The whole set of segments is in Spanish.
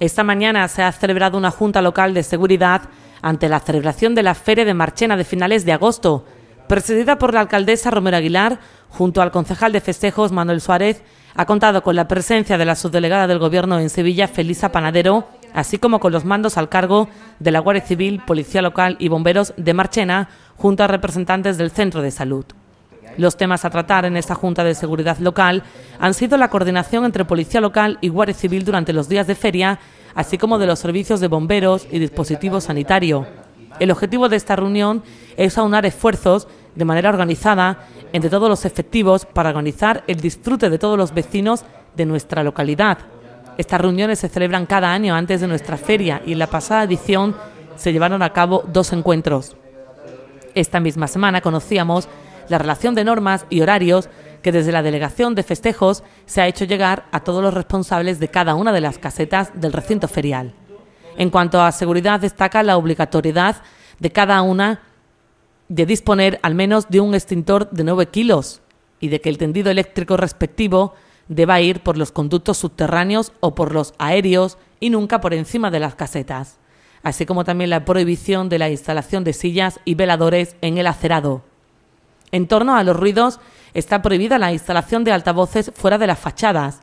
Esta mañana se ha celebrado una Junta Local de Seguridad ante la celebración de la Feria de Marchena de finales de agosto, presidida por la alcaldesa Romero Aguilar, junto al concejal de festejos Manuel Suárez, ha contado con la presencia de la subdelegada del Gobierno en Sevilla, Felisa Panadero, así como con los mandos al cargo de la Guardia Civil, Policía Local y Bomberos de Marchena, junto a representantes del Centro de Salud. Los temas a tratar en esta Junta de Seguridad Local han sido la coordinación entre Policía Local y Guardia Civil durante los días de feria, así como de los servicios de bomberos y dispositivo sanitario. El objetivo de esta reunión es aunar esfuerzos de manera organizada entre todos los efectivos para organizar el disfrute de todos los vecinos de nuestra localidad. Estas reuniones se celebran cada año antes de nuestra feria y en la pasada edición se llevaron a cabo dos encuentros. Esta misma semana conocíamos la relación de normas y horarios que desde la Delegación de Festejos se ha hecho llegar a todos los responsables de cada una de las casetas del recinto ferial. En cuanto a seguridad, destaca la obligatoriedad de cada una de disponer al menos de un extintor de 9 kilos y de que el tendido eléctrico respectivo deba ir por los conductos subterráneos o por los aéreos y nunca por encima de las casetas, así como también la prohibición de la instalación de sillas y veladores en el acerado. En torno a los ruidos está prohibida la instalación de altavoces fuera de las fachadas,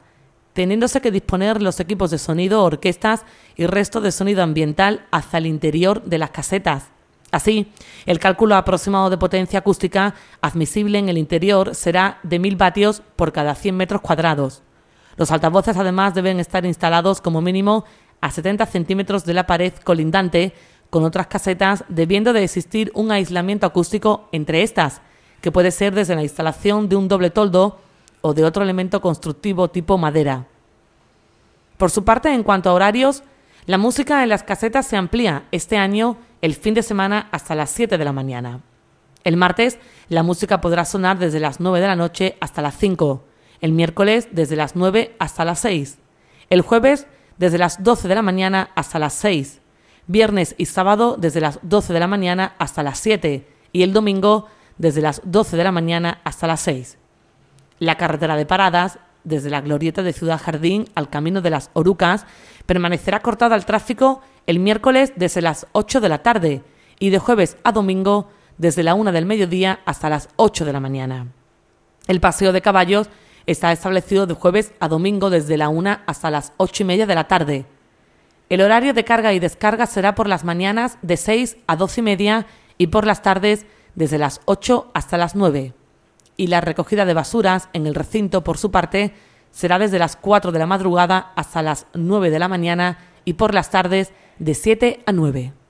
teniéndose que disponer los equipos de sonido, orquestas y resto de sonido ambiental hasta el interior de las casetas. Así, el cálculo aproximado de potencia acústica admisible en el interior será de 1000 vatios por cada 100 metros cuadrados. Los altavoces además deben estar instalados como mínimo a 70 centímetros de la pared colindante con otras casetas, debiendo de existir un aislamiento acústico entre estas, que puede ser desde la instalación de un doble toldo o de otro elemento constructivo tipo madera. Por su parte, en cuanto a horarios, la música en las casetas se amplía este año el fin de semana hasta las 7 de la mañana. El martes, la música podrá sonar desde las 9 de la noche hasta las 5. El miércoles, desde las 9 hasta las 6. El jueves, desde las 12 de la mañana hasta las 6. Viernes y sábado, desde las 12 de la mañana hasta las 7. Y el domingo, desde las 12 de la mañana hasta las 6. La carretera de paradas, desde la glorieta de Ciudad Jardín al camino de las Orucas, permanecerá cortada al tráfico el miércoles desde las 8 de la tarde y de jueves a domingo desde la 1 del mediodía hasta las 8 de la mañana. El paseo de caballos está establecido de jueves a domingo desde la 1 hasta las 8 y media de la tarde. El horario de carga y descarga será por las mañanas de 6 a 12 y media y por las tardes desde las 8 hasta las 9 y la recogida de basuras en el recinto, por su parte, será desde las 4 de la madrugada hasta las 9 de la mañana y por las tardes de 7 a 9.